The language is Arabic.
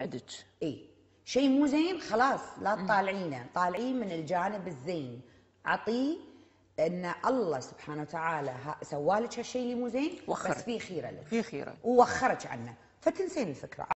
عدت اي شيء مو زين خلاص لا تطالعينه طالعين من الجانب الزين عطيه ان الله سبحانه وتعالى سوالك هالشيء اللي مو زين بس في خيره لك في خيره ووخرك عنه فتنسين الفكره